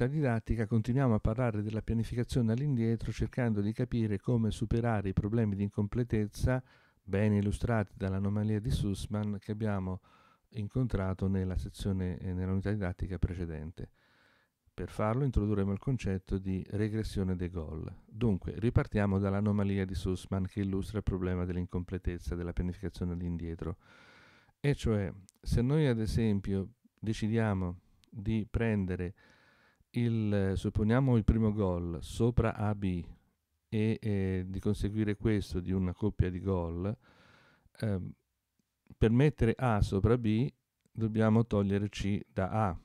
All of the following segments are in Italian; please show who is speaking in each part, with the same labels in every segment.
Speaker 1: scaletta didattica continuiamo a parlare della pianificazione all'indietro cercando di capire come superare i problemi di incompletezza ben illustrati dall'anomalia di Sussman che abbiamo incontrato nella sezione eh, nella unità didattica precedente. Per farlo introdurremo il concetto di regressione dei gol. Dunque, ripartiamo dall'anomalia di Sussman che illustra il problema dell'incompletezza della pianificazione all'indietro. E cioè, se noi ad esempio decidiamo di prendere il, eh, supponiamo il primo gol sopra AB e eh, di conseguire questo di una coppia di gol, ehm, per mettere A sopra B dobbiamo togliere C da A.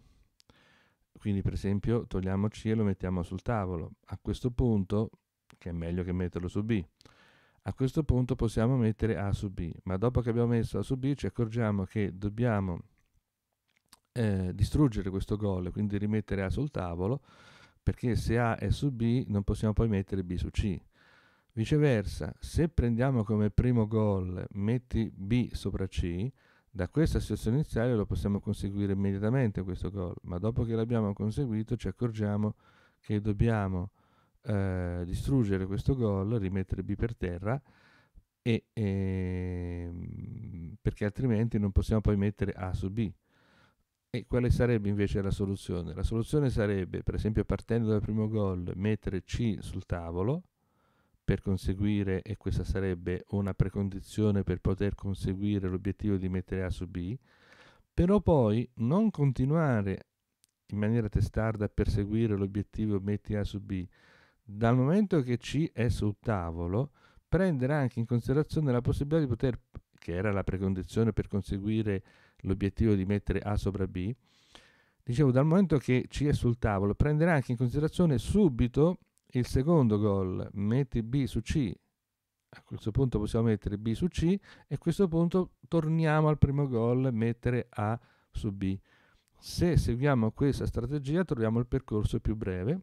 Speaker 1: Quindi per esempio togliamo C e lo mettiamo sul tavolo. A questo punto, che è meglio che metterlo su B, a questo punto possiamo mettere A su B, ma dopo che abbiamo messo A su B ci accorgiamo che dobbiamo eh, distruggere questo gol, quindi rimettere A sul tavolo, perché se A è su B non possiamo poi mettere B su C. Viceversa, se prendiamo come primo gol, metti B sopra C, da questa situazione iniziale lo possiamo conseguire immediatamente questo gol, ma dopo che l'abbiamo conseguito ci accorgiamo che dobbiamo eh, distruggere questo gol, rimettere B per terra, e, e, ehm, perché altrimenti non possiamo poi mettere A su B. E quale sarebbe invece la soluzione? La soluzione sarebbe, per esempio, partendo dal primo gol, mettere C sul tavolo per conseguire, e questa sarebbe una precondizione per poter conseguire l'obiettivo di mettere A su B, però poi non continuare in maniera testarda a perseguire l'obiettivo metti A su B. Dal momento che C è sul tavolo, prendere anche in considerazione la possibilità di poter che era la precondizione per conseguire l'obiettivo di mettere A sopra B, dicevo dal momento che C è sul tavolo prenderà anche in considerazione subito il secondo gol, metti B su C, a questo punto possiamo mettere B su C e a questo punto torniamo al primo gol, mettere A su B. Se seguiamo questa strategia troviamo il percorso più breve,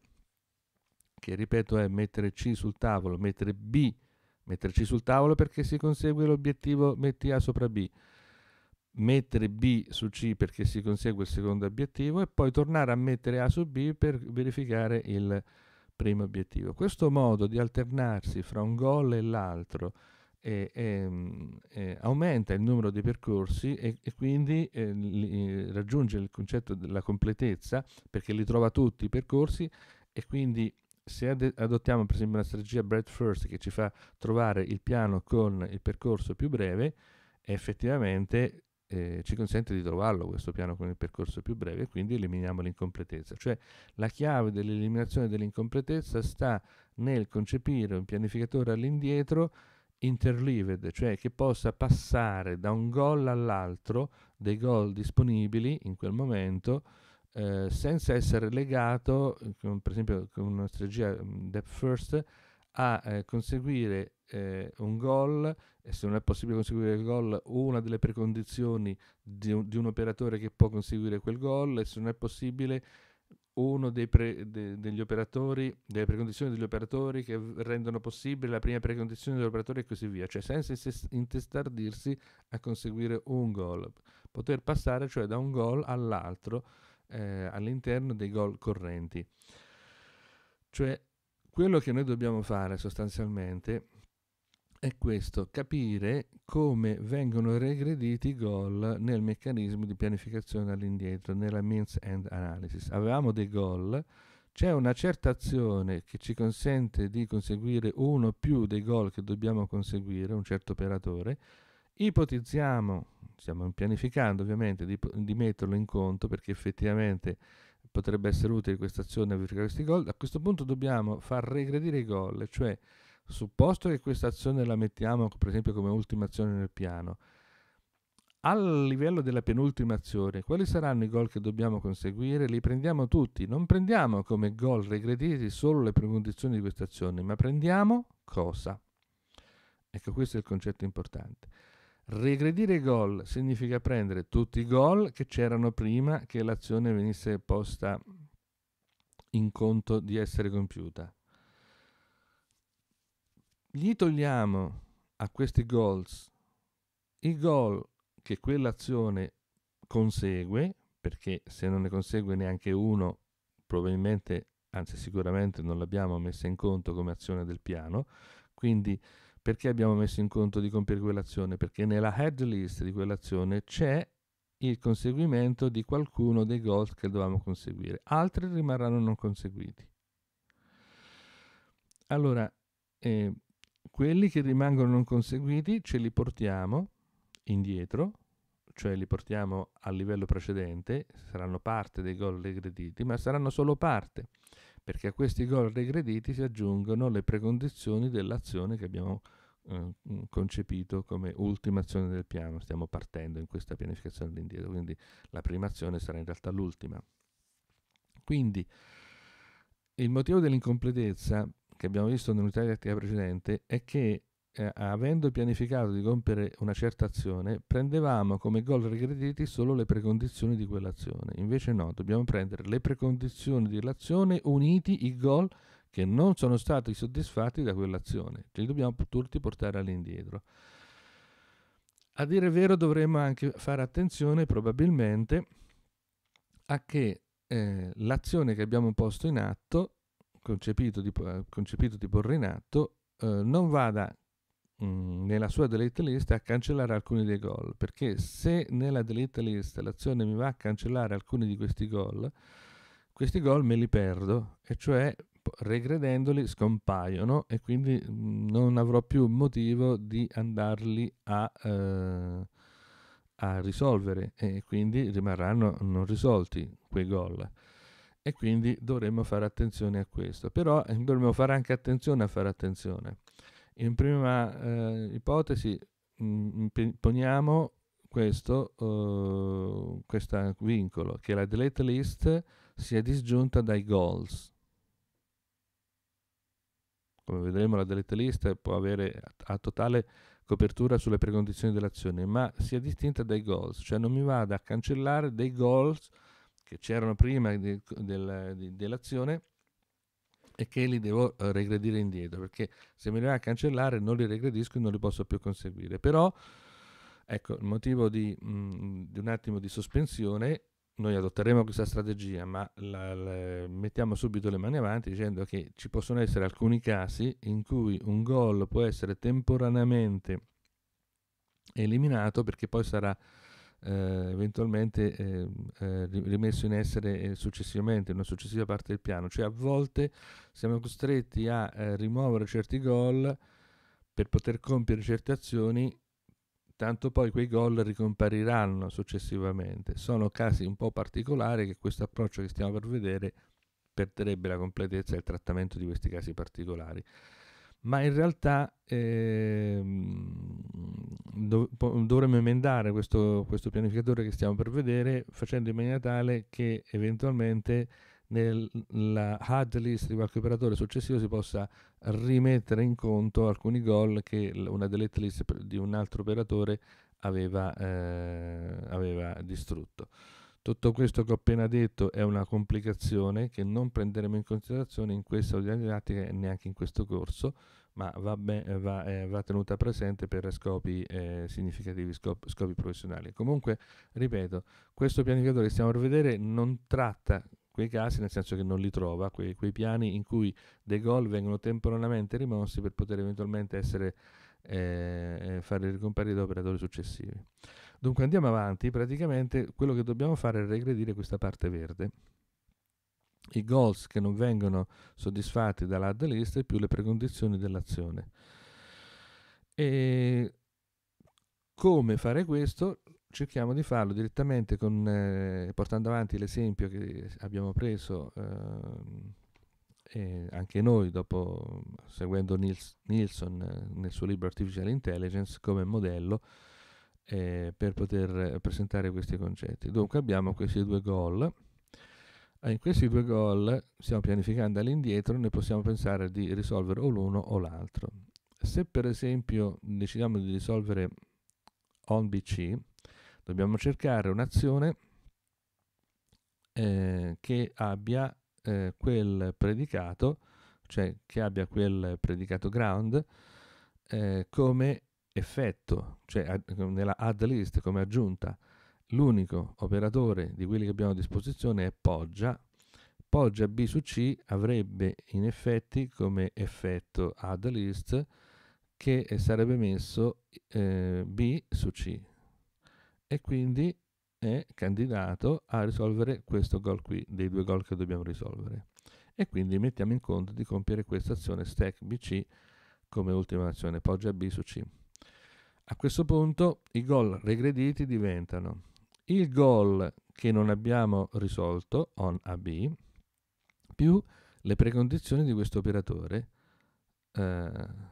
Speaker 1: che ripeto è mettere C sul tavolo, mettere B su C Metterci sul tavolo perché si consegue l'obiettivo, metti A sopra B. Mettere B su C perché si consegue il secondo obiettivo e poi tornare a mettere A su B per verificare il primo obiettivo. Questo modo di alternarsi fra un gol e l'altro e, eh, e, ehm, e eh, aumenta il numero di percorsi e, quindi eh, li, eh, raggiunge il concetto della completezza perché li trova tutti i percorsi e quindi se ad- adottiamo per esempio una strategia bread first che ci fa trovare il piano con il percorso più breve, effettivamente eh, ci consente di trovarlo questo piano con il percorso più breve e quindi eliminiamo l'incompletezza. Cioè la chiave dell'eliminazione dell'incompletezza sta nel concepire un pianificatore all'indietro interleaved, cioè che possa passare da un gol all'altro dei gol disponibili in quel momento eh, senza essere legato, con, per esempio con una strategia mm, depth first, a eh, conseguire eh, un gol e se non è possibile conseguire il gol una delle precondizioni di un, di un operatore che può conseguire quel gol e se non è possibile uno pre, de, degli operatori, delle precondizioni degli operatori che rendono possibile la prima precondizione dell'operatore e così via, cioè senza intestardirsi a conseguire un gol, poter passare cioè da un gol all'altro eh, all'interno dei gol correnti. Cioè, quello che noi dobbiamo fare sostanzialmente è questo, capire come vengono regrediti i gol nel meccanismo di pianificazione all'indietro, nella means end analysis. Avevamo dei gol, c'è una certa azione che ci consente di conseguire uno o più dei gol che dobbiamo conseguire, un certo operatore, Ipotizziamo, stiamo pianificando ovviamente, di, di metterlo in conto perché effettivamente potrebbe essere utile questa azione a verificare questi gol. A questo punto dobbiamo far regredire i gol, cioè supposto che questa azione la mettiamo per esempio come ultima azione nel piano, al livello della penultima azione, quali saranno i gol che dobbiamo conseguire? Li prendiamo tutti, non prendiamo come gol regrediti solo le precondizioni di questa azione, ma prendiamo cosa? Ecco, questo è il concetto importante. Regredire gol significa prendere tutti i gol che c'erano prima che l'azione venisse posta in conto di essere compiuta. Gli togliamo a questi goals i gol che quell'azione consegue, perché se non ne consegue neanche uno, probabilmente, anzi sicuramente non l'abbiamo messa in conto come azione del piano, quindi perché abbiamo messo in conto di compiere quell'azione? Perché nella head list di quell'azione c'è il conseguimento di qualcuno dei goals che dovevamo conseguire, altri rimarranno non conseguiti. Allora, eh, quelli che rimangono non conseguiti ce li portiamo indietro, cioè li portiamo al livello precedente, saranno parte dei gol regrediti, ma saranno solo parte perché a questi gol regrediti si aggiungono le precondizioni dell'azione che abbiamo eh, mm, concepito come ultima azione del piano, stiamo partendo in questa pianificazione all'indietro, quindi la prima azione sarà in realtà l'ultima. Quindi il motivo dell'incompletezza che abbiamo visto nell'unità di attività precedente è che eh, avendo pianificato di compiere una certa azione, prendevamo come gol regrediti solo le precondizioni di quell'azione. Invece no, dobbiamo prendere le precondizioni dell'azione uniti i gol che non sono stati soddisfatti da quell'azione. Li dobbiamo tutti portare all'indietro. A dire vero dovremmo anche fare attenzione probabilmente a che eh, l'azione che abbiamo posto in atto, concepito di, concepito di porre in atto, eh, non vada Mm, nella sua delete list a cancellare alcuni dei gol, perché se nella delete list l'azione mi va a cancellare alcuni di questi gol, questi gol me li perdo, e cioè regredendoli scompaiono e quindi mm, non avrò più motivo di andarli a, eh, a risolvere e quindi rimarranno non risolti quei gol e quindi dovremmo fare attenzione a questo. Però eh, dovremmo fare anche attenzione a fare attenzione, in prima eh, ipotesi mh, mm, poniamo questo uh, vincolo, che la delete list sia disgiunta dai goals. Come vedremo la delete list può avere a, totale copertura sulle precondizioni dell'azione, ma sia distinta dai goals, cioè non mi vada a cancellare dei goals che c'erano prima de, de, de, dell'azione e che li devo eh, regredire indietro, perché se me li va a cancellare non li regredisco e non li posso più conseguire. Però, ecco, il motivo di, mh, mm, di un attimo di sospensione noi adotteremo questa strategia, ma la, la, mettiamo subito le mani avanti dicendo che ci possono essere alcuni casi in cui un gol può essere temporaneamente eliminato perché poi sarà eh, eventualmente ehm, eh, rimesso in essere eh, successivamente, in una successiva parte del piano. Cioè a volte siamo costretti a eh, rimuovere certi gol per poter compiere certe azioni, tanto poi quei gol ricompariranno successivamente. Sono casi un po' particolari che questo approccio che stiamo per vedere perderebbe la completezza del trattamento di questi casi particolari ma in realtà eh, dovremmo emendare questo, questo, pianificatore che stiamo per vedere facendo in maniera tale che eventualmente nella HUD list di qualche operatore successivo si possa rimettere in conto alcuni gol che una delete list di un altro operatore aveva, eh, aveva distrutto. Tutto questo che ho appena detto è una complicazione che non prenderemo in considerazione in questa ordine didattica e neanche in questo corso, ma va, ben, eh, va, eh, va tenuta presente per scopi eh, significativi, scop- scopi professionali. Comunque, ripeto, questo pianificatore che stiamo per vedere non tratta quei casi, nel senso che non li trova, quei, quei piani in cui dei gol vengono temporaneamente rimossi per poter eventualmente essere, eh, eh fare ricomparire da operatori successivi. Dunque andiamo avanti, praticamente quello che dobbiamo fare è regredire questa parte verde. I goals che non vengono soddisfatti dall'add list più le precondizioni dell'azione. E come fare questo? Cerchiamo di farlo direttamente con, eh, portando avanti l'esempio che abbiamo preso eh, anche noi, dopo, seguendo Nils, Nilsson eh, nel suo libro Artificial Intelligence come modello eh, per poter presentare questi concetti. Dunque abbiamo questi due goal. Eh, in questi due goal stiamo pianificando all'indietro, ne possiamo pensare di risolvere o l'uno o l'altro. Se per esempio decidiamo di risolvere OnBC, dobbiamo cercare un'azione eh, che abbia eh, quel predicato, cioè che abbia quel predicato ground, eh, come effetto, cioè nella add list come aggiunta, l'unico operatore di quelli che abbiamo a disposizione è poggia. Poggia B su C avrebbe in effetti come effetto add list che sarebbe messo eh, B su C e quindi è candidato a risolvere questo gol qui, dei due gol che dobbiamo risolvere. E quindi mettiamo in conto di compiere questa azione stack BC come ultima azione, poggia B su C. A questo punto i gol regrediti diventano il gol che non abbiamo risolto, on AB, più le precondizioni di questo operatore. Eh,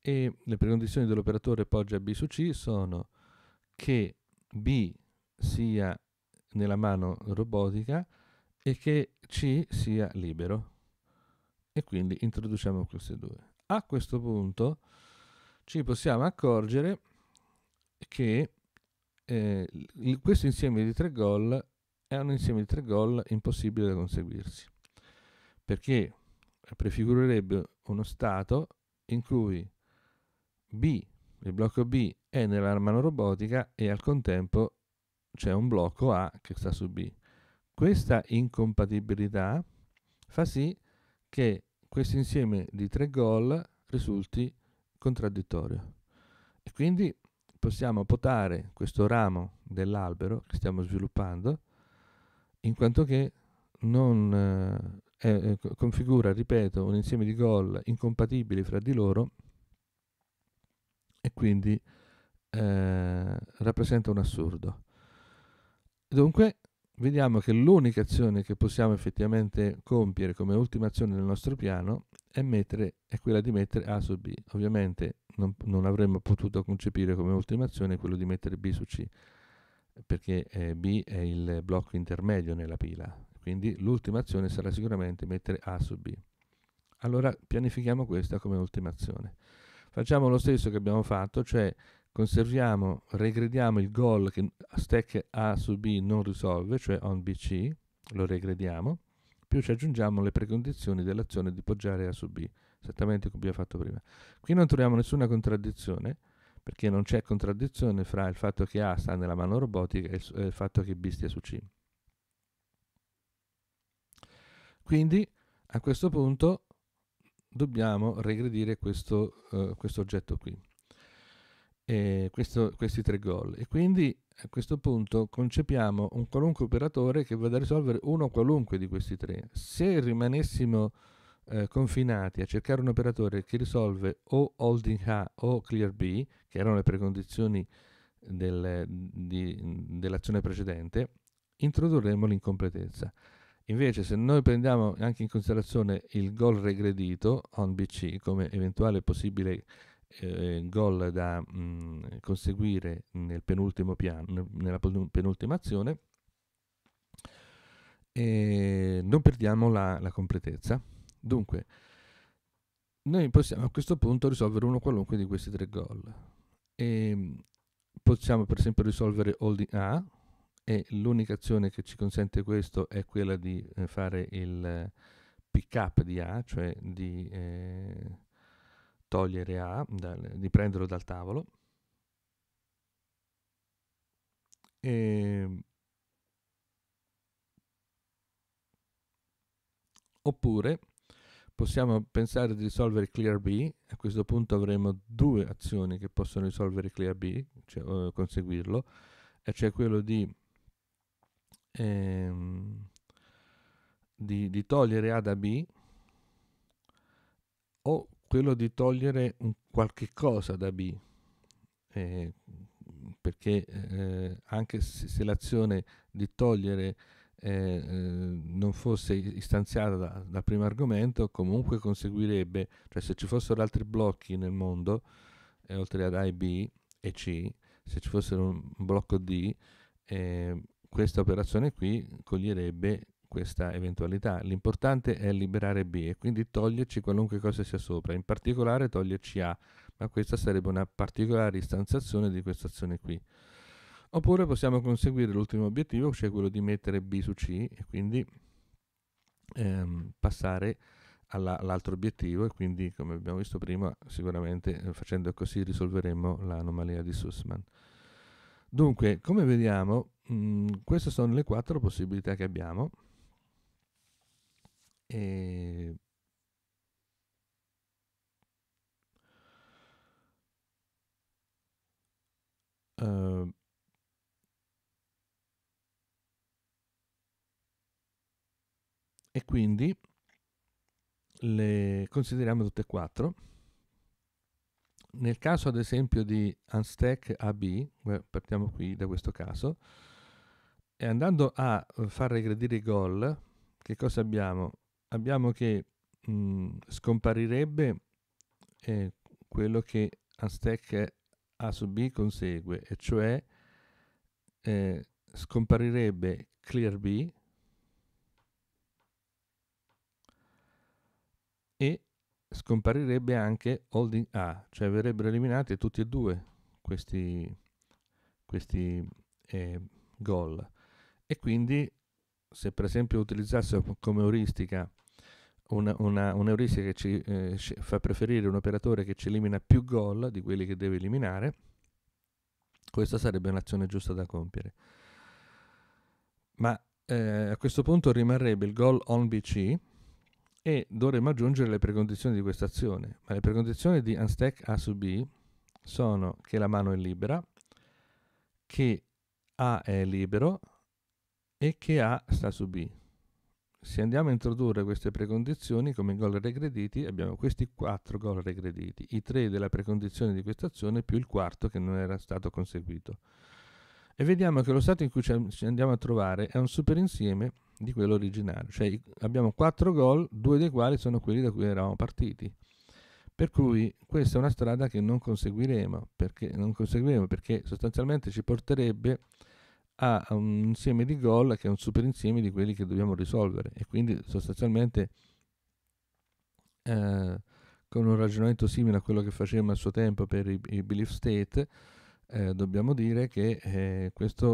Speaker 1: e le precondizioni dell'operatore poggia B su C sono che B sia nella mano robotica e che C sia libero. E quindi introduciamo queste due. A questo punto ci possiamo accorgere che eh, questo insieme di tre gol è un insieme di tre gol impossibile da conseguirsi, perché prefigurerebbe uno stato in cui B, il blocco B è nella mano robotica e al contempo c'è un blocco A che sta su B. Questa incompatibilità fa sì che questo insieme di tre gol risulti contraddittorio. E quindi possiamo potare questo ramo dell'albero che stiamo sviluppando, in quanto che non eh, configura, ripeto, un insieme di gol incompatibili fra di loro e quindi eh, rappresenta un assurdo. Dunque vediamo che l'unica azione che possiamo effettivamente compiere come ultima azione nel nostro piano è, mettere, è quella di mettere A su B. Ovviamente non, non, avremmo potuto concepire come ultima azione quello di mettere B su C, perché eh, B è il blocco intermedio nella pila, quindi l'ultima azione sarà sicuramente mettere A su B. Allora pianifichiamo questa come ultima azione. Facciamo lo stesso che abbiamo fatto, cioè Conserviamo, regrediamo il gol che stack A su B non risolve, cioè on BC, lo regrediamo, più ci aggiungiamo le precondizioni dell'azione di poggiare A su B, esattamente come abbiamo fatto prima. Qui non troviamo nessuna contraddizione, perché non c'è contraddizione fra il fatto che A sta nella mano robotica e il, fatto che B stia su C. Quindi a questo punto dobbiamo regredire questo, uh, questo oggetto qui eh, questo, questi tre gol. E quindi a questo punto concepiamo un qualunque operatore che vada a risolvere uno qualunque di questi tre. Se rimanessimo eh, confinati a cercare un operatore che risolve o holding A o clear B, che erano le precondizioni del, di, dell'azione precedente, introdurremo l'incompletezza. Invece, se noi prendiamo anche in considerazione il gol regredito on BC come eventuale possibile eh, gol da mh, conseguire nel penultimo piano, nella penultima azione, e non perdiamo la, la completezza. Dunque, noi possiamo a questo punto risolvere uno qualunque di questi tre gol. E possiamo per esempio risolvere holding A e l'unica azione che ci consente questo è quella di eh, fare il eh, pick up di A, cioè di eh, togliere A, dal, riprenderlo dal tavolo. E... Ehm, oppure possiamo pensare di risolvere clear B, a questo punto avremo due azioni che possono risolvere clear B, cioè eh, conseguirlo, e cioè quello di, ehm, di, di togliere A da B o quello di togliere qualche cosa da B, eh, perché eh, anche se, se, l'azione di togliere eh, eh, non fosse istanziata da, dal primo argomento, comunque conseguirebbe, cioè se ci fossero altri blocchi nel mondo, eh, oltre ad A e B e C, se ci fosse un blocco D, eh, questa operazione qui coglierebbe questa eventualità. L'importante è liberare B e quindi toglierci qualunque cosa sia sopra, in particolare toglierci A, ma questa sarebbe una particolare istanzazione di questa azione qui. Oppure possiamo conseguire l'ultimo obiettivo, cioè quello di mettere B su C e quindi ehm, passare all'altro obiettivo e quindi, come abbiamo visto prima, sicuramente eh, facendo così risolveremo l'anomalia di Sussman. Dunque, come vediamo, mh, mm, queste sono le quattro possibilità che abbiamo e... Ehm, uh... Ehm, e quindi le consideriamo tutte e quattro. Nel caso ad esempio di Unstack AB, partiamo qui da questo caso, e andando a far regredire i gol, che cosa abbiamo? abbiamo che mh, mhmm, scomparirebbe eh, quello che Aztec A su B consegue, e cioè eh, scomparirebbe clear B e scomparirebbe anche holding A, cioè verrebbero eliminati tutti e due questi, questi eh, gol. E quindi se per esempio utilizzassimo come euristica un'euristica che ci eh, fa preferire un operatore che ci elimina più gol di quelli che deve eliminare, questa sarebbe un'azione giusta da compiere. Ma eh, a questo punto rimarrebbe il gol on BC e dovremmo aggiungere le precondizioni di questa azione. Ma le precondizioni di unstack A su B sono che la mano è libera, che A è libero, e che A sta su B. Se andiamo a introdurre queste precondizioni come gol regrediti, abbiamo questi 4 gol regrediti, i 3 della precondizione di questa azione più il quarto che non era stato conseguito. E vediamo che lo stato in cui ci andiamo a trovare è un superinsieme di quello originario, cioè abbiamo 4 gol, due dei quali sono quelli da cui eravamo partiti. Per cui questa è una strada che non conseguiremo, perché, non conseguiremo perché sostanzialmente ci porterebbe ha un insieme di gol che è un super insieme di quelli che dobbiamo risolvere e quindi sostanzialmente eh, con un ragionamento simile a quello che facevamo al suo tempo per i, i belief state eh, dobbiamo dire che eh, questa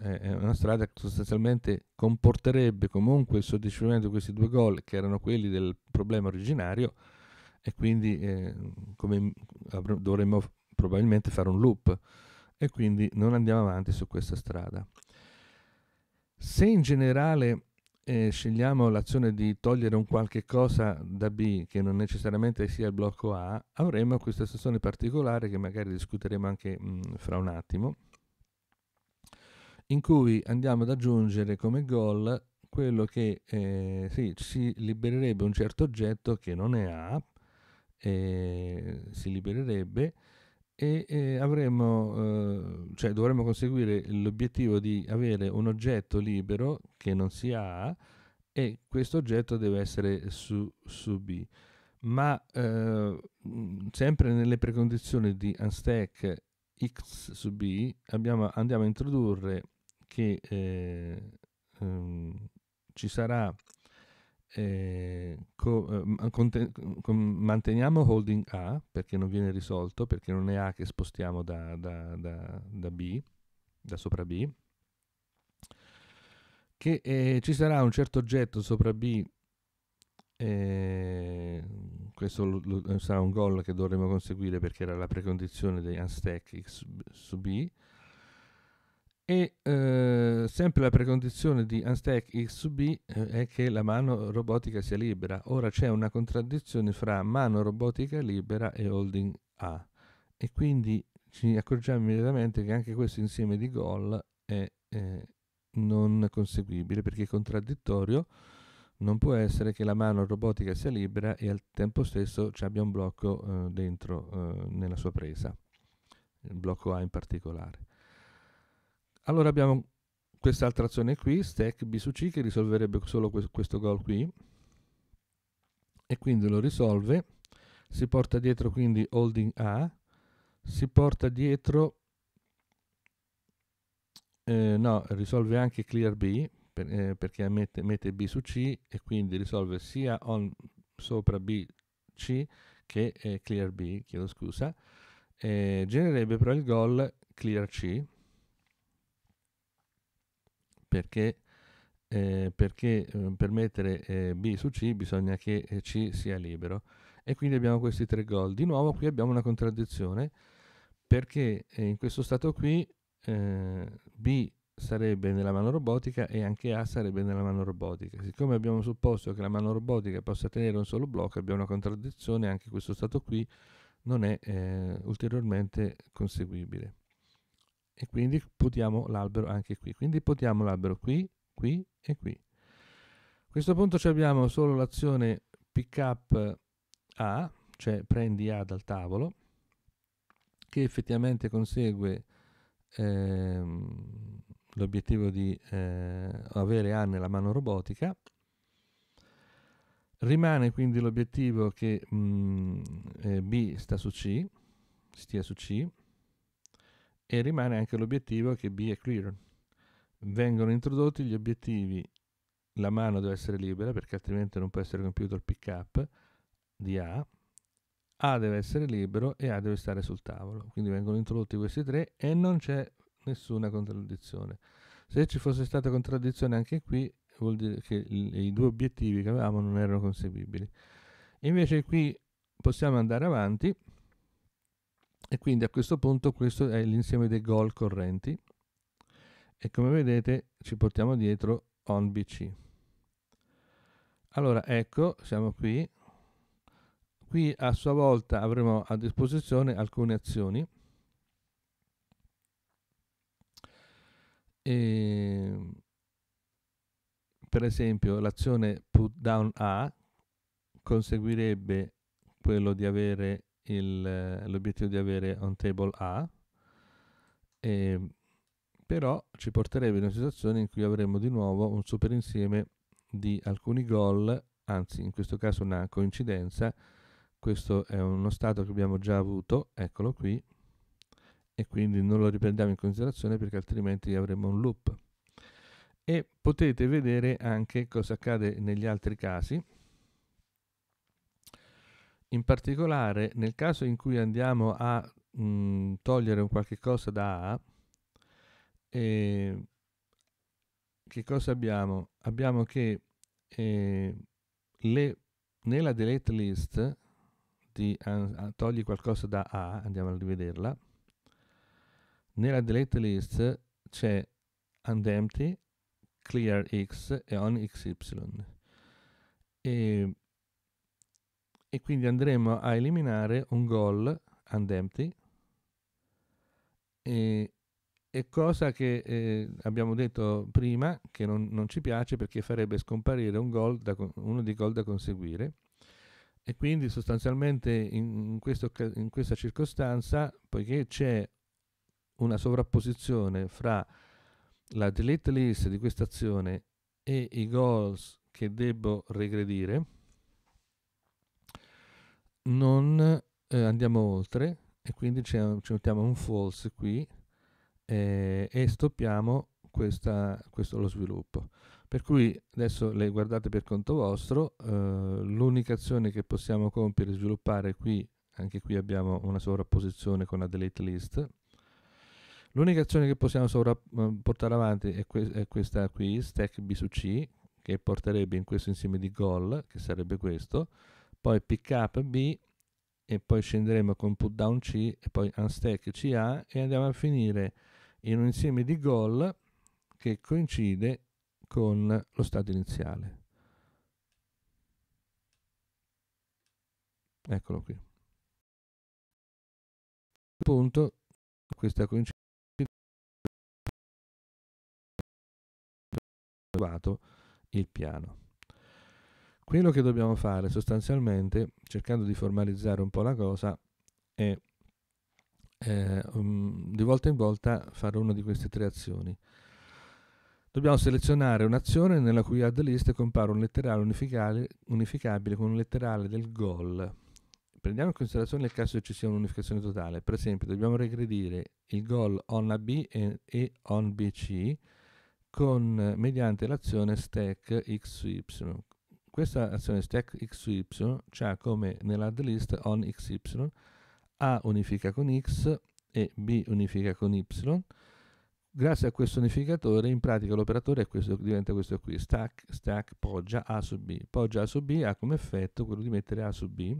Speaker 1: eh, è una strada che sostanzialmente comporterebbe comunque il soddisfacimento di questi due gol che erano quelli del problema originario e quindi eh, come, dovremmo probabilmente fare un loop e quindi non andiamo avanti su questa strada. Se in generale eh, scegliamo l'azione di togliere un qualche cosa da B che non necessariamente sia il blocco A, avremo questa situazione particolare che magari discuteremo anche mh, mm, fra un attimo, in cui andiamo ad aggiungere come goal quello che eh, sì, si libererebbe un certo oggetto che non è A, eh, si libererebbe e eh, avremo, eh, cioè dovremo conseguire l'obiettivo di avere un oggetto libero che non si ha e questo oggetto deve essere su, su B. Ma eh, sempre nelle precondizioni di unstack x su B abbiamo, andiamo a introdurre che eh, ehm, ci sarà eh, co, eh, conten- con- manteniamo holding A perché non viene risolto, perché non è A che spostiamo da, da, da, da B, da sopra B, che eh, ci sarà un certo oggetto sopra B, eh, questo lo, lo, sarà un gol che dovremo conseguire perché era la precondizione di unstack X su B, e eh, sempre la precondizione di Unstack X su B eh, è che la mano robotica sia libera. Ora c'è una contraddizione fra mano robotica libera e holding A. E quindi ci accorgiamo immediatamente che anche questo insieme di gol è eh, non conseguibile perché contraddittorio non può essere che la mano robotica sia libera e al tempo stesso ci abbia un blocco eh, dentro eh, nella sua presa, il blocco A in particolare. Allora abbiamo quest'altra azione qui, stack B su C, che risolverebbe solo questo gol qui. E quindi lo risolve. Si porta dietro quindi holding A. Si porta dietro... Eh, no, risolve anche clear B, per, eh, perché mette, mette B su C e quindi risolve sia on sopra B C che eh, clear B, chiedo scusa, eh, genererebbe però il gol clear C perché, eh, perché eh, per mettere eh, B su C bisogna che eh, C sia libero. E quindi abbiamo questi tre gol. Di nuovo qui abbiamo una contraddizione perché eh, in questo stato qui B sarebbe nella mano robotica e anche A sarebbe nella mano robotica. Siccome abbiamo supposto che la mano robotica possa tenere un solo blocco, abbiamo una contraddizione, anche questo stato qui non è eh, ulteriormente conseguibile e quindi putiamo l'albero anche qui. Quindi putiamo l'albero qui, qui e qui. A questo punto abbiamo solo l'azione pick up A, cioè prendi A dal tavolo, che effettivamente consegue ehm, l'obiettivo di eh, avere A nella mano robotica. Rimane quindi l'obiettivo che mh, mm, eh, B sta su C, stia su C, e rimane anche l'obiettivo che B è clear. Vengono introdotti gli obiettivi, la mano deve essere libera perché altrimenti non può essere compiuto il pick up di A, A deve essere libero e A deve stare sul tavolo. Quindi vengono introdotti questi tre e non c'è nessuna contraddizione. Se ci fosse stata contraddizione anche qui, vuol dire che i due obiettivi che avevamo non erano conseguibili. Invece qui possiamo andare avanti e quindi a questo punto questo è l'insieme dei gol correnti e come vedete ci portiamo dietro OnBC. Allora ecco, siamo qui. Qui a sua volta avremo a disposizione alcune azioni. E per esempio l'azione put down A conseguirebbe quello di avere il, l'obiettivo di avere un table A, e, ehm, però ci porterebbe in una situazione in cui avremo di nuovo un super insieme di alcuni gol, anzi in questo caso una coincidenza, questo è uno stato che abbiamo già avuto, eccolo qui, e quindi non lo riprendiamo in considerazione perché altrimenti avremo un loop. E potete vedere anche cosa accade negli altri casi, in particolare, nel caso in cui andiamo a mh, mm, togliere un qualche cosa da A, eh, che cosa abbiamo? Abbiamo che eh, le, nella delete list di uh, togli qualcosa da A, andiamo a rivederla, nella delete list c'è unempty, clear x e on xy. E ehm, e quindi andremo a eliminare un gol and e, e cosa che eh, abbiamo detto prima che non, non, ci piace perché farebbe scomparire un goal da, uno dei gol da conseguire e quindi sostanzialmente in, questo, in questa circostanza poiché c'è una sovrapposizione fra la delete list di questa azione e i goals che debbo regredire non eh, andiamo oltre e quindi ci, ci mettiamo un false qui eh, e stoppiamo questa, questo lo sviluppo. Per cui adesso le guardate per conto vostro, eh, l'unica azione che possiamo compiere e sviluppare qui, anche qui abbiamo una sovrapposizione con la delete list, l'unica azione che possiamo eh, portare avanti è, que è, questa qui, stack B su C, che porterebbe in questo insieme di goal, che sarebbe questo, poi pick up B e poi scenderemo con put down C e poi unstack CA e andiamo a finire in un insieme di goal che coincide con lo stato iniziale.
Speaker 2: Eccolo qui. Punto, questa coincidenza è il piano. Quello che dobbiamo
Speaker 1: fare sostanzialmente, cercando di formalizzare un po' la cosa, è eh, um, di volta in volta fare una di queste tre azioni. Dobbiamo selezionare un'azione nella cui add list compare un letterale unificabile con un letterale del goal. Prendiamo in considerazione il caso che ci sia un'unificazione totale. Per esempio, dobbiamo regredire il goal on AB e, e on BC con, mediante l'azione stack XY questa azione stack xy ha cioè come nell'add list on xy a unifica con x e b unifica con y grazie a questo unificatore in pratica l'operatore diventa questo qui stack stack poggia a su b poggia a su b ha come effetto quello di mettere a su b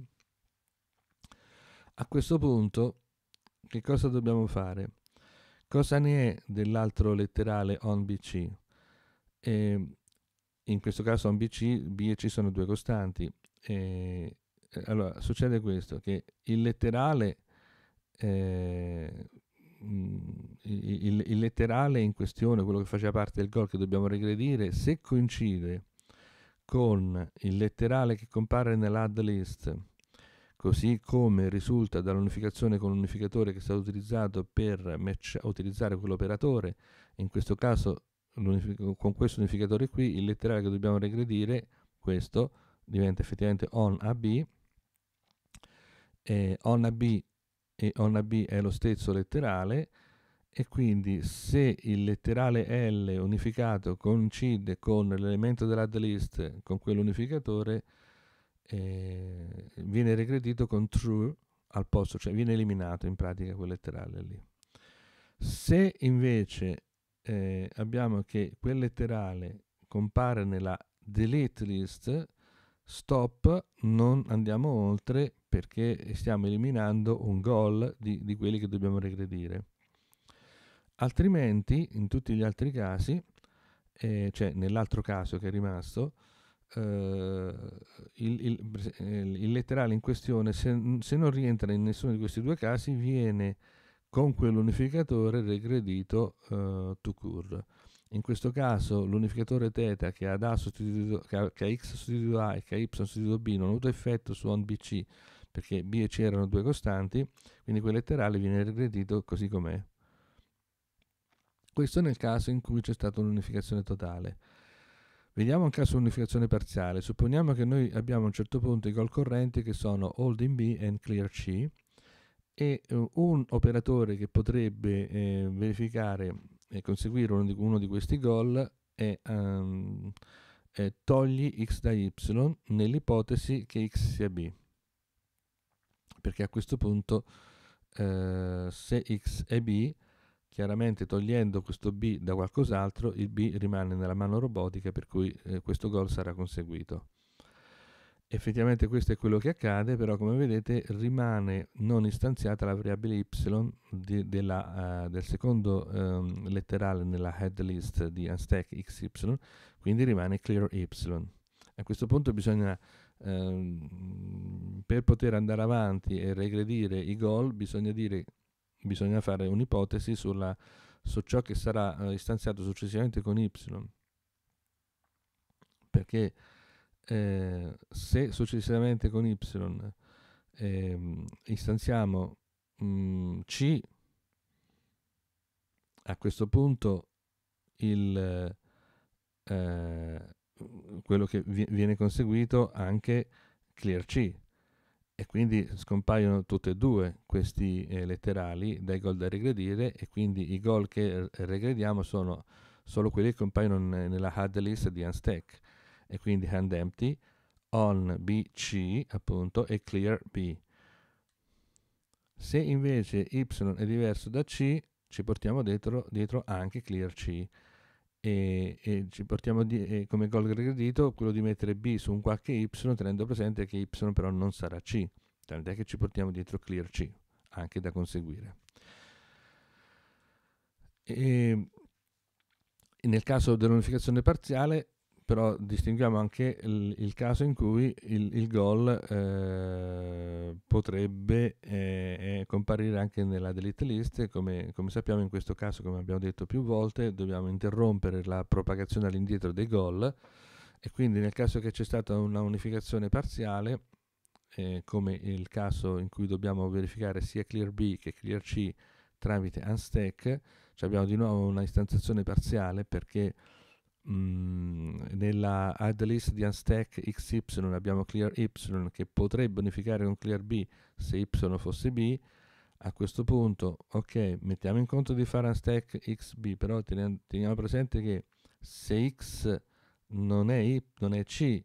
Speaker 1: a questo punto che cosa dobbiamo fare cosa ne è dell'altro letterale on bc eh, in questo caso ABC, B, B e C sono due costanti. E, eh, allora, succede questo, che il letterale, eh, mm, il, il letterale in questione, quello che faceva parte del gol che dobbiamo regredire, se coincide con il letterale che compare nell'add list, così come risulta dall'unificazione con l'unificatore che è stato utilizzato per match- utilizzare quell'operatore, in questo caso con questo unificatore qui il letterale che dobbiamo regredire, questo, diventa effettivamente on AB, eh, on AB e on AB è lo stesso letterale, e quindi se il letterale L unificato coincide con l'elemento dell'add list, con quell'unificatore, eh, viene regredito con true al posto, cioè viene eliminato in pratica quel letterale lì. Se invece eh, abbiamo che quel letterale compare nella delete list, stop, non andiamo oltre perché stiamo eliminando un goal di, di quelli che dobbiamo regredire. Altrimenti, in tutti gli altri casi, eh, cioè nell'altro caso che è rimasto, eh, il, il, il, letterale in questione, se, se, non rientra in nessuno di questi due casi, viene con quell'unificatore regredito eh, to cure. In questo caso l'unificatore θ che ha, A sostituito, che ha, che ha x sostituito a e che ha y sostituito b non ha avuto effetto su on bc perché b e c erano due costanti, quindi quel letterale viene regredito così com'è. Questo nel caso in cui c'è stata un'unificazione totale. Vediamo un caso di unificazione parziale. Supponiamo che noi abbiamo a un certo punto i gol correnti che sono old in B e clear C e eh, un operatore che potrebbe eh, verificare e conseguire uno di, uno di questi gol è, um, è togli x da y nell'ipotesi che x sia b perché a questo punto eh, se x è b chiaramente togliendo questo b da qualcos'altro il b rimane nella mano robotica per cui eh, questo gol sarà conseguito Effettivamente questo è quello che accade, però come vedete rimane non istanziata la variabile y di, della, uh, del secondo um, letterale nella head list di unstack xy, quindi rimane clear y. A questo punto bisogna, um, per poter andare avanti e regredire i goal, bisogna, dire, bisogna fare un'ipotesi sulla, su ciò che sarà uh, istanziato successivamente con y. Perché eh, se successivamente con y eh, istanziamo mh, mm, c, a questo punto il, eh, quello che vi- viene conseguito anche clear c e quindi scompaiono tutti e due questi eh, letterali dai gol da regredire e quindi i gol che regrediamo sono solo quelli che compaiono n- nella HUD list di Unstack e quindi hand empty, on BC appunto e clear B. Se invece Y è diverso da C, ci portiamo dietro, dietro anche clear C e, e ci portiamo di, e come gol aggredito quello di mettere B su un qualche Y tenendo presente che Y però non sarà C, tant'è che ci portiamo dietro clear C, anche da conseguire. E nel caso dell'unificazione parziale però distinguiamo anche il, il caso in cui il, il gol eh, potrebbe eh, eh comparire anche nella delete list, come, come, sappiamo in questo caso, come abbiamo detto più volte, dobbiamo interrompere la propagazione all'indietro dei gol e quindi nel caso che c'è stata una unificazione parziale, eh, come il caso in cui dobbiamo verificare sia clear B che clear C tramite unstack, cioè abbiamo di nuovo una istanziazione parziale perché Mm, nella add list di unstack xy abbiamo clear y che potrebbe unificare con clear b se y fosse b a questo punto ok mettiamo in conto di fare unstack xb però teniamo, teniamo presente che se x non è, y, non è c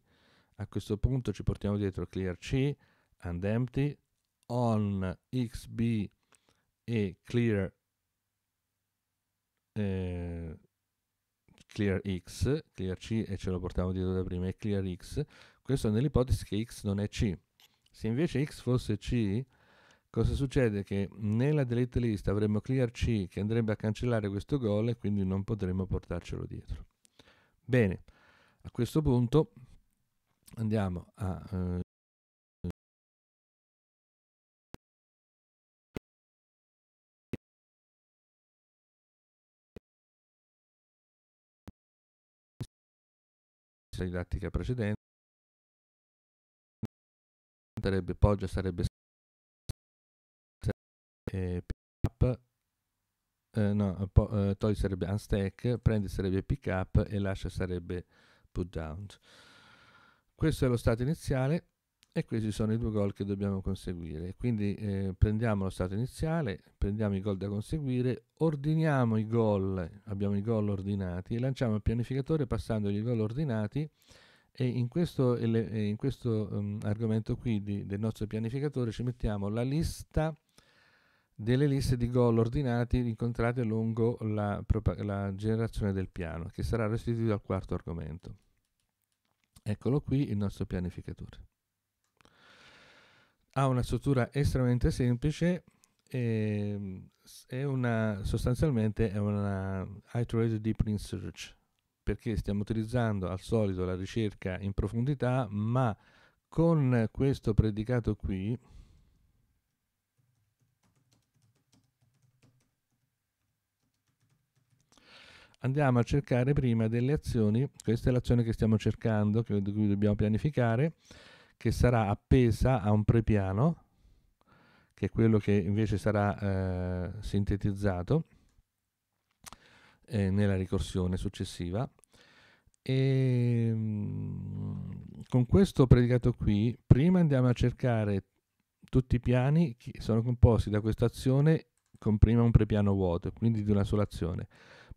Speaker 1: a questo punto ci portiamo dietro clear c and empty on xb e clear eh, clearx, clearc e ce lo portiamo dietro da prima, è clearx, questo nell'ipotesi che x non è c. Se invece x fosse c, cosa succede? Che nella delete list avremmo clearc che andrebbe a cancellare questo goal e quindi non potremmo portarcelo dietro.
Speaker 2: Bene, a questo punto andiamo a eh, didattica precedente, sarebbe Poggia sarebbe eh,
Speaker 1: up, eh, no, po, eh, togli sarebbe unstack, prendi sarebbe pick up e lascia sarebbe put down. Questo è lo stato iniziale e questi sono i due gol che dobbiamo conseguire. Quindi eh, prendiamo lo stato iniziale, prendiamo i gol da conseguire, ordiniamo i gol, abbiamo i gol ordinati e lanciamo il pianificatore passandogli i gol ordinati e in questo, in questo um, argomento qui di, del nostro pianificatore ci mettiamo la lista delle liste di gol ordinati incontrate lungo la, la generazione del piano, che sarà restituito al quarto argomento. Eccolo qui il nostro pianificatore ha una struttura estremamente semplice e ehm, è una, sostanzialmente è una iterated deep in search perché stiamo utilizzando al solito la ricerca in profondità ma con questo predicato qui andiamo a cercare prima delle azioni questa è l'azione che stiamo cercando che, dobbiamo pianificare che sarà appesa a un prepiano, che è quello che invece sarà eh, sintetizzato eh, nella ricorsione successiva. E ehm, con questo predicato qui, prima andiamo a cercare tutti i piani che sono composti da questa azione con prima un prepiano vuoto, quindi di una sola azione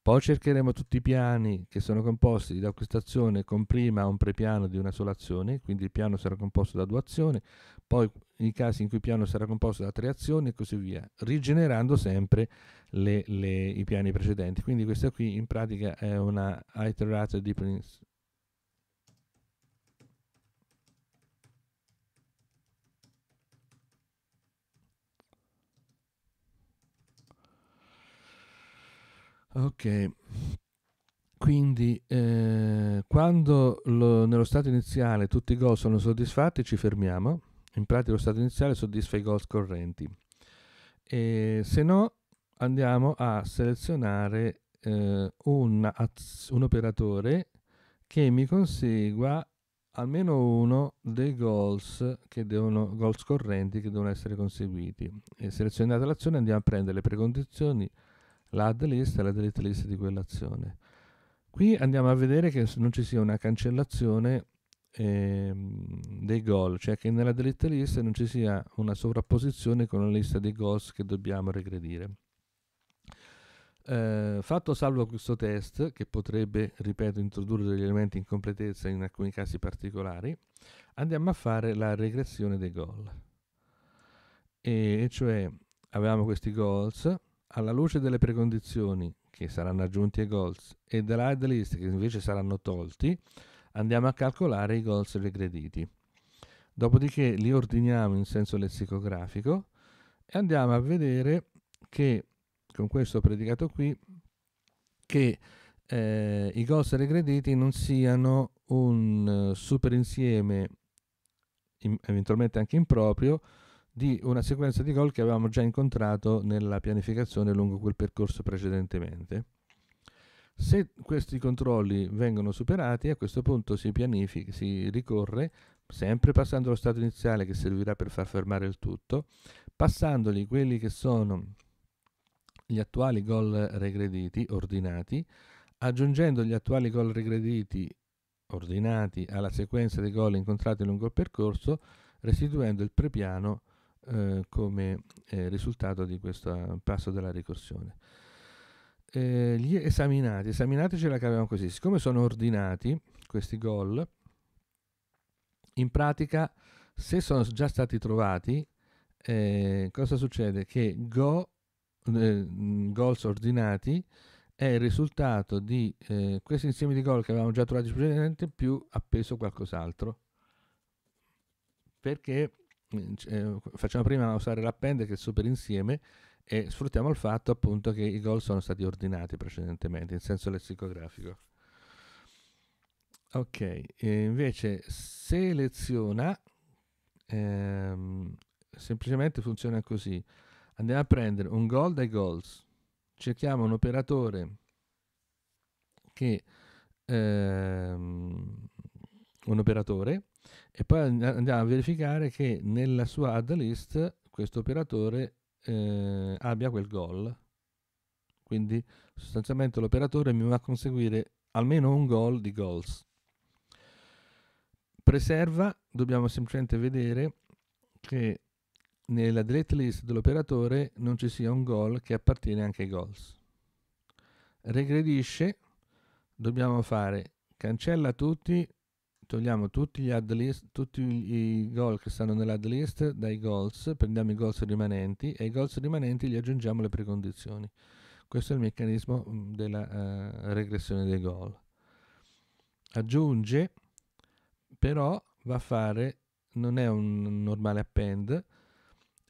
Speaker 1: poi cercheremo tutti i piani che sono composti da questa azione con prima un prepiano di una sola azione, quindi il piano sarà composto da due azioni, poi i casi in cui il piano sarà composto da tre azioni e così via, rigenerando sempre le, le, i piani precedenti. Quindi questa qui in pratica è una iterated deepening Ok, quindi eh, quando lo, nello stato iniziale tutti i gol sono soddisfatti ci fermiamo, in pratica lo stato iniziale soddisfa i gol correnti, e se no andiamo a selezionare eh, un, un operatore che mi consegua almeno uno dei goals, che devono, goals correnti che devono essere conseguiti. E selezionata l'azione andiamo a prendere le precondizioni la add list e la delete list di quell'azione. Qui andiamo a vedere che non ci sia una cancellazione ehm, dei goal, cioè che nella delete list non ci sia una sovrapposizione con la lista dei goals che dobbiamo regredire. Eh, fatto salvo questo test, che potrebbe, ripeto, introdurre degli elementi in completezza in alcuni casi particolari, andiamo a fare la regressione dei goal. E, e cioè avevamo questi goals, alla luce delle precondizioni che saranno aggiunti ai goals e della hard list che invece saranno tolti, andiamo a calcolare i goals regrediti. Dopodiché li ordiniamo in senso lessicografico e andiamo a vedere che con questo predicato qui che eh, i goals regrediti non siano un uh, eh, superinsieme in, eventualmente anche improprio di una sequenza di gol che avevamo già incontrato nella pianificazione lungo quel percorso precedentemente. Se questi controlli vengono superati, a questo punto si pianifica, si ricorre, sempre passando lo stato iniziale che servirà per far fermare il tutto, passandoli quelli che sono gli attuali gol regrediti, ordinati, aggiungendo gli attuali gol regrediti ordinati alla sequenza dei gol incontrati lungo il percorso, restituendo il prepiano eh, come eh, risultato di questo eh, passo della ricorsione. Eh, gli esaminati, esaminati ce la caviamo così, siccome sono ordinati questi gol, in pratica se sono già stati trovati, eh, cosa succede? Che go, goals ordinati è il risultato di eh, questo insieme di gol che avevamo già trovato precedentemente più appeso qualcos'altro perché eh, facciamo prima usare l'append che è super insieme e sfruttiamo il fatto appunto che i gol sono stati ordinati precedentemente in senso lessicografico. Ok, e invece seleziona ehm, semplicemente funziona così. Andiamo a prendere un gol dai goals, cerchiamo un operatore che ehm, un operatore e poi andiamo a verificare che nella sua add list questo operatore eh, abbia quel gol. quindi sostanzialmente l'operatore mi va a conseguire almeno un gol di goals preserva dobbiamo semplicemente vedere che nella delete list dell'operatore non ci sia un gol che appartiene anche ai goals regredisce dobbiamo fare cancella tutti togliamo tutti gli ad list, tutti i gol che stanno nell'add list dai goals, prendiamo i goals rimanenti e ai goals rimanenti gli aggiungiamo le precondizioni. Questo è il meccanismo mm, della uh, regressione dei gol. Aggiunge, però va a fare, non è un normale append,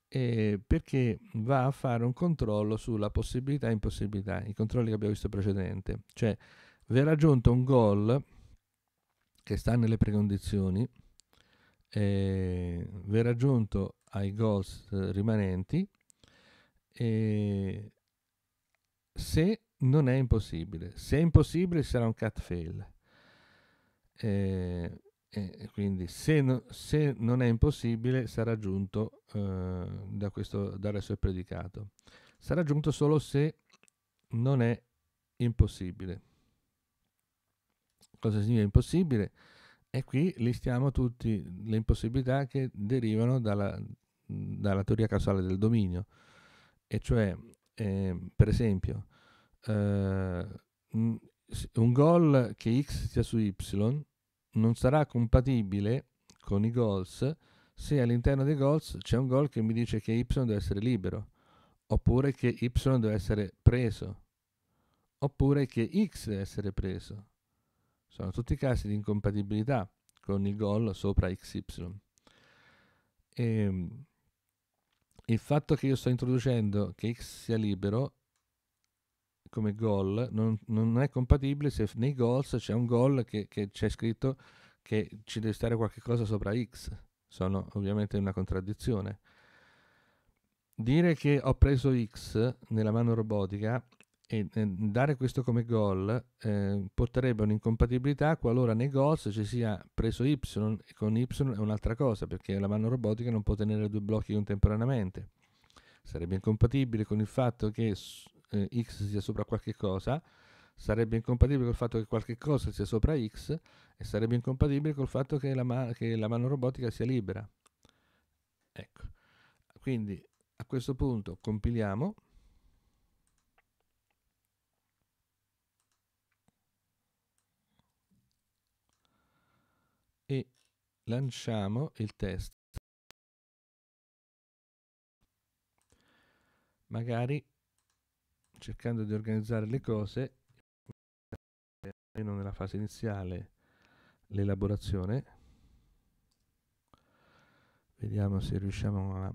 Speaker 1: eh, perché va a fare un controllo sulla possibilità e impossibilità, i controlli che abbiamo visto precedente. Cioè, verrà aggiunto un gol che sta nelle precondizioni, eh, verrà aggiunto ai goals rimanenti eh, se non è impossibile. Se è impossibile sarà un cat fail. Eh, quindi se, no, se, non è impossibile sarà aggiunto eh, da questo, dal resto del predicato. Sarà aggiunto solo se non è impossibile cosa significa impossibile e qui listiamo tutte le impossibilità che derivano dalla, dalla teoria causale del dominio e cioè eh, per esempio eh, un gol che x sia su y non sarà compatibile con i goals se all'interno dei goals c'è un gol che mi dice che y deve essere libero oppure che y deve essere preso oppure che x deve essere preso sono tutti casi di incompatibilità con il gol sopra XY. E ehm, il fatto che io sto introducendo che X sia libero come gol non, non, è compatibile se nei goals c'è un gol che, che c'è scritto che ci deve stare qualcosa sopra X. Sono ovviamente una contraddizione. Dire che ho preso X nella mano robotica e dare questo come gol eh, porterebbe un'incompatibilità qualora nei goals ci sia preso Y e con Y è un'altra cosa perché la mano robotica non può tenere due blocchi contemporaneamente sarebbe incompatibile con il fatto che eh, X sia sopra qualche cosa sarebbe incompatibile col fatto che qualche cosa sia sopra X e sarebbe incompatibile col fatto che la, ma- che la mano robotica sia libera ecco quindi a questo punto compiliamo e lanciamo il test. Magari cercando di organizzare le cose, almeno nella fase iniziale, l'elaborazione. Vediamo se riusciamo a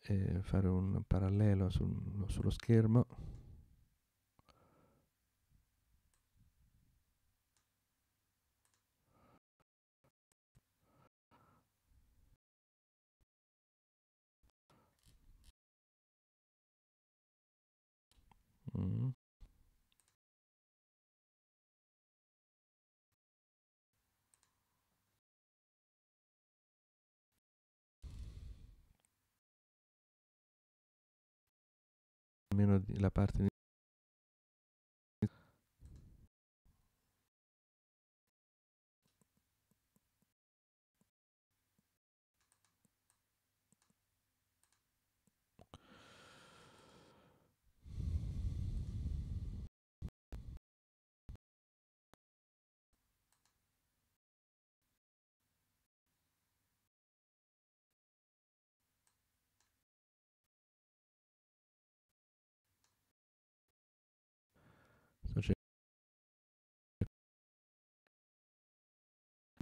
Speaker 1: eh, fare un parallelo sul, sullo schermo.
Speaker 2: meno mm. Almeno la parte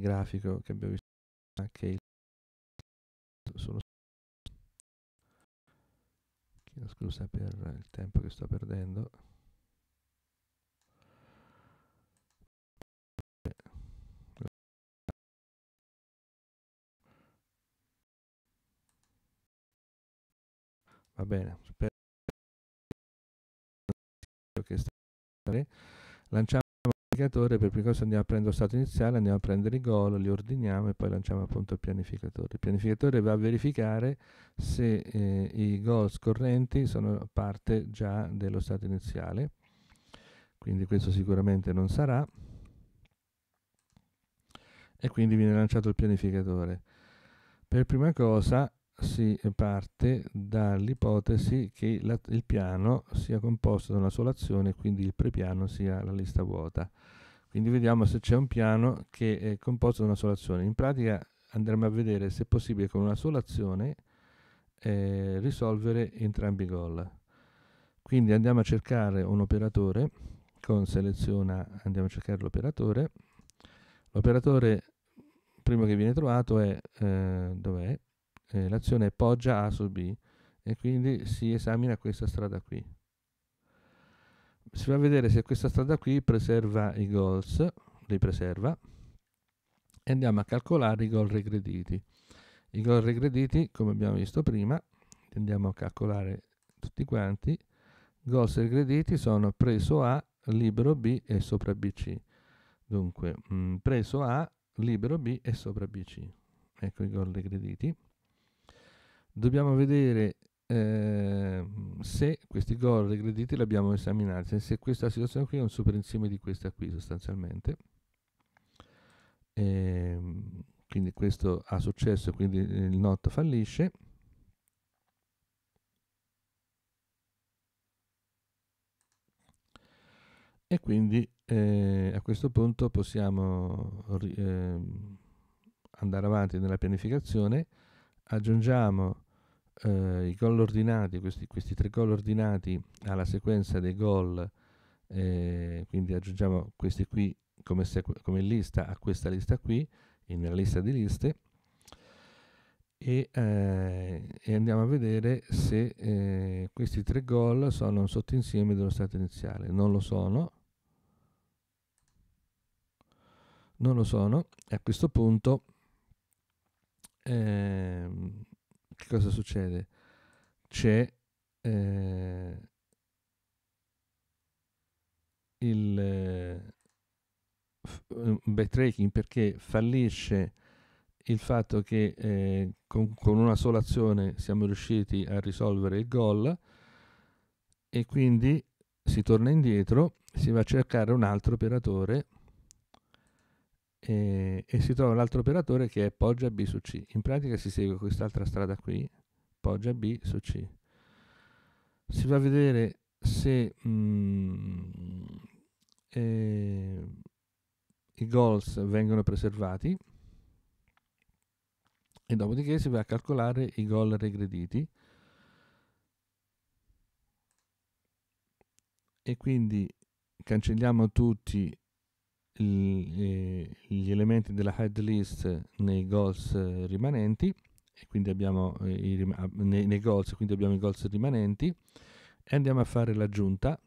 Speaker 2: grafico che abbiamo visto anche il sono chiedo scusa per il tempo che sto perdendo va bene spero che stare lanciamo pianificatore, per prima
Speaker 1: andiamo a prendere lo stato iniziale, andiamo a prendere i gol, li ordiniamo e poi lanciamo appunto il pianificatore. Il pianificatore va a verificare se eh, i gol scorrenti sono parte già dello stato iniziale, quindi questo sicuramente non sarà, e quindi viene lanciato il pianificatore. Per prima cosa si parte dall'ipotesi che la, il piano sia composto da una sola azione e quindi il prepiano sia la lista vuota. Quindi vediamo se c'è un piano che è composto da una sola azione. In pratica andremo a vedere se è possibile con una sola azione eh, risolvere entrambi i gol. Quindi andiamo a cercare un operatore, con seleziona andiamo a cercare l'operatore. L'operatore primo che viene trovato è, eh, dov'è? eh, l'azione poggia A su B e quindi si esamina questa strada qui. Si va a vedere se questa strada qui preserva i goals, li preserva, e andiamo a calcolare i gol regrediti. I gol regrediti, come abbiamo visto prima, andiamo a calcolare tutti quanti, gol regrediti sono preso A, libero B e sopra BC. Dunque, mh, mm, preso A, libero B e sopra BC. Ecco i gol regrediti dobbiamo vedere eh, se questi gol regrediti li abbiamo esaminati, se questa situazione qui è un superinsieme di questa qui sostanzialmente. E, ehm, quindi questo ha successo, quindi eh, il not fallisce. E quindi eh, a questo punto possiamo eh, andare avanti nella pianificazione, aggiungiamo eh, i gol ordinati, questi, questi tre gol ordinati alla sequenza dei gol, eh, quindi aggiungiamo questi qui come, sequ- come, lista a questa lista qui, nella lista di liste, e, eh, e andiamo a vedere se eh, questi tre gol sono un sottoinsieme dello stato iniziale. Non lo sono, non lo sono, e a questo punto... Ehm, che cosa succede? C'è eh, il eh, backtracking perché fallisce il fatto che eh, con, con, una sola azione siamo riusciti a risolvere il gol e quindi si torna indietro, si va a cercare un altro operatore e, e si trova l'altro operatore che è poggia B su C. In pratica si segue quest'altra strada qui, poggia B su C. Si va a vedere se mm, eh, i goals vengono preservati e dopodiché si va a calcolare i gol regrediti e quindi cancelliamo tutti eh, gli elementi della head list nei goals eh, rimanenti e quindi abbiamo eh, i, ah, nei, nei goals, quindi abbiamo i goals rimanenti e andiamo a fare l'aggiunta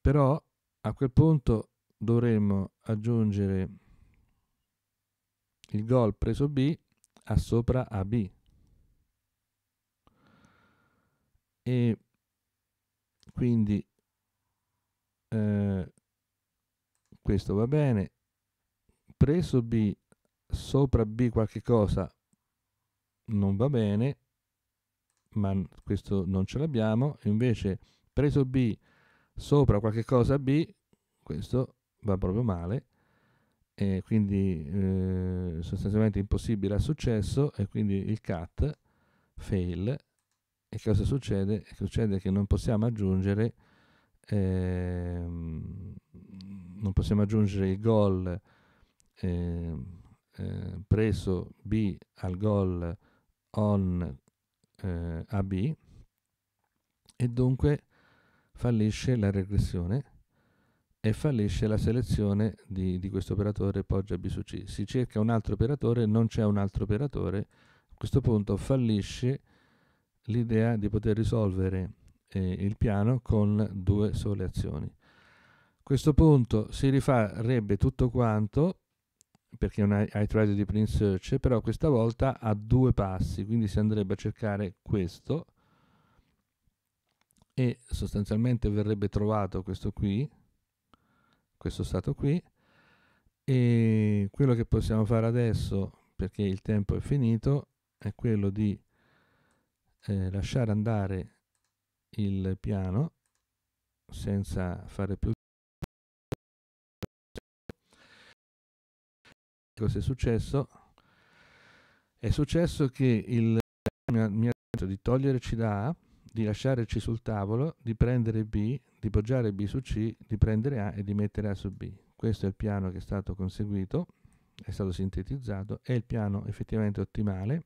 Speaker 1: però a quel punto dovremmo aggiungere il gol preso B a sopra AB e quindi eh, questo va bene, preso B sopra B qualche cosa non va bene, ma questo non ce l'abbiamo, invece preso B sopra qualche cosa B, questo va proprio male, e quindi eh, sostanzialmente impossibile ha successo e quindi il cat fail e cosa succede? Succede che non possiamo aggiungere ehm, non possiamo aggiungere il gol eh, eh, preso B al gol on eh, AB e dunque fallisce la regressione e fallisce la selezione di, di questo operatore poggia B su C. Si cerca un altro operatore, non c'è un altro operatore, a questo punto fallisce l'idea di poter risolvere eh, il piano con due sole azioni. A questo punto si rifarebbe tutto quanto perché è un I tried deep in search, però questa volta a due passi, quindi si andrebbe a cercare questo e sostanzialmente verrebbe trovato questo qui, questo stato qui e quello che possiamo fare adesso, perché il tempo è finito, è quello di eh, lasciare andare il piano senza fare più cosa è successo è successo che il mi ha detto di togliere C da A di lasciare C sul tavolo di prendere B di poggiare B su C di prendere A e di mettere A su B questo è il piano che è stato conseguito è stato sintetizzato è il piano effettivamente ottimale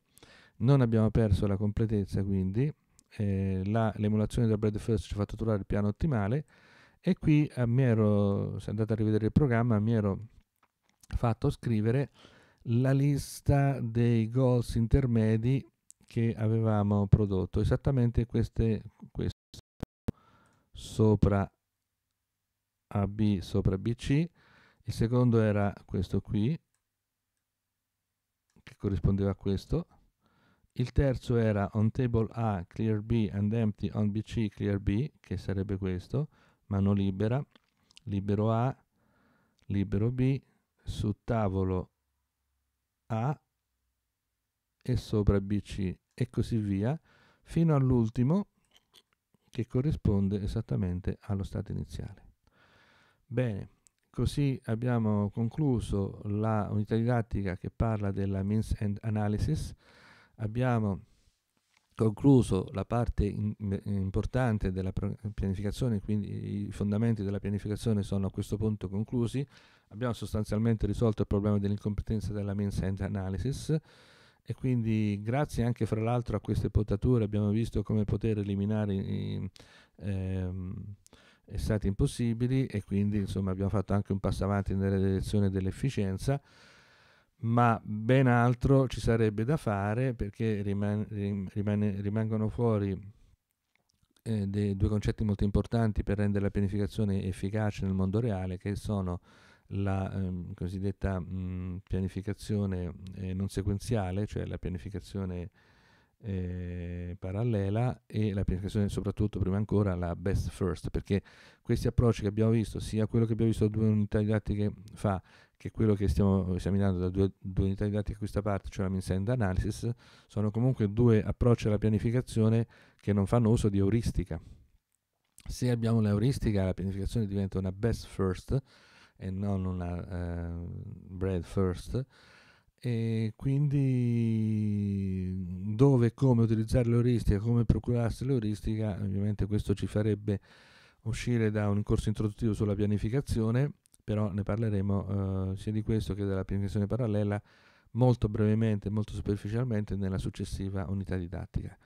Speaker 1: non abbiamo perso la completezza quindi eh, la, l'emulazione da Bread First ci fatto trovare il piano ottimale e qui eh, mi ero, se andate a rivedere il programma, mi ero fatto scrivere la lista dei goals intermedi che avevamo prodotto, esattamente queste, queste sopra AB sopra BC, il secondo era questo qui, che corrispondeva a questo, il terzo era on table A clear B and empty on BC clear B, che sarebbe questo, mano libera, libero A, libero B, su tavolo A e sopra BC e così via, fino all'ultimo che corrisponde esattamente allo stato iniziale. Bene, così abbiamo concluso la unità didattica che parla della means end analysis abbiamo concluso la parte in, importante della pianificazione, quindi i fondamenti della pianificazione sono a questo punto conclusi, abbiamo sostanzialmente risolto il problema dell'incompetenza della main site analysis e quindi grazie anche fra l'altro a queste potature abbiamo visto come poter eliminare i, ehm, è stato impossibile e quindi insomma abbiamo fatto anche un passo avanti nella direzione dell'efficienza ma ben altro ci sarebbe da fare perché riman- rimane- rimangono fuori eh, dei due concetti molto importanti per rendere la pianificazione efficace nel mondo reale, che sono la ehm, cosiddetta mh, pianificazione eh, non sequenziale, cioè la pianificazione eh, parallela e la pianificazione soprattutto prima ancora la best first perché questi approcci che abbiamo visto sia quello che abbiamo visto due unità didattiche fa che quello che stiamo esaminando da due, due unità dati a questa parte, cioè la Minsend analysis, sono comunque due approcci alla pianificazione che non fanno uso di euristica. Se abbiamo l'euristica, la pianificazione diventa una best first e non una uh, bread first, e quindi dove come utilizzare l'euristica, come procurarsi l'euristica, ovviamente questo ci farebbe uscire da un corso introduttivo sulla pianificazione però ne parleremo eh, sia di questo che della pianificazione parallela molto brevemente, molto superficialmente nella successiva unità didattica.